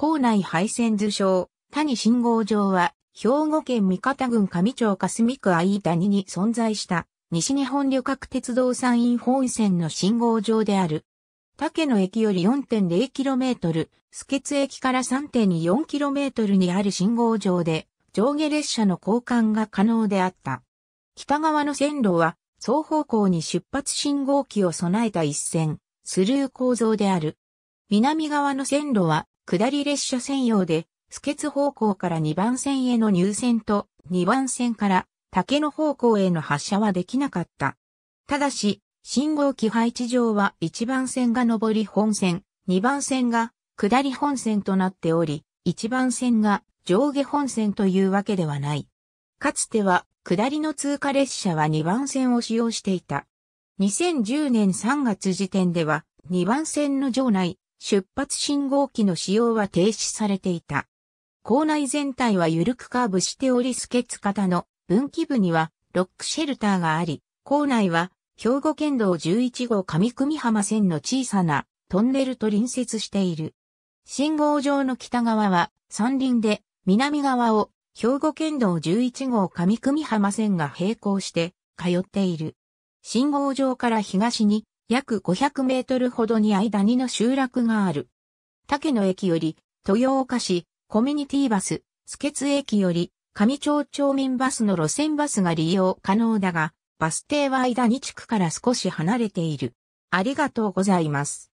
校内配線図書、谷信号場は、兵庫県三方郡上町霞区愛谷に存在した、西日本旅客鉄道山陰本線の信号場である。竹野駅より 4.0km、スケツ駅から 3.4km にある信号場で、上下列車の交換が可能であった。北側の線路は、双方向に出発信号機を備えた一線、スルー構造である。南側の線路は、下り列車専用で、スケツ方向から2番線への入線と、2番線から竹野方向への発車はできなかった。ただし、信号機配置上は1番線が上り本線、2番線が下り本線となっており、1番線が上下本線というわけではない。かつては、下りの通過列車は2番線を使用していた。2010年3月時点では、2番線の場内、出発信号機の使用は停止されていた。校内全体は緩くカーブしておりスケッツ型の分岐部にはロックシェルターがあり、校内は兵庫県道11号上組浜線の小さなトンネルと隣接している。信号場の北側は山林で南側を兵庫県道11号上組浜線が並行して通っている。信号場から東に約500メートルほどに間にの集落がある。竹野駅より、豊岡市、コミュニティバス、スケツ駅より、上町町民バスの路線バスが利用可能だが、バス停は間に地区から少し離れている。ありがとうございます。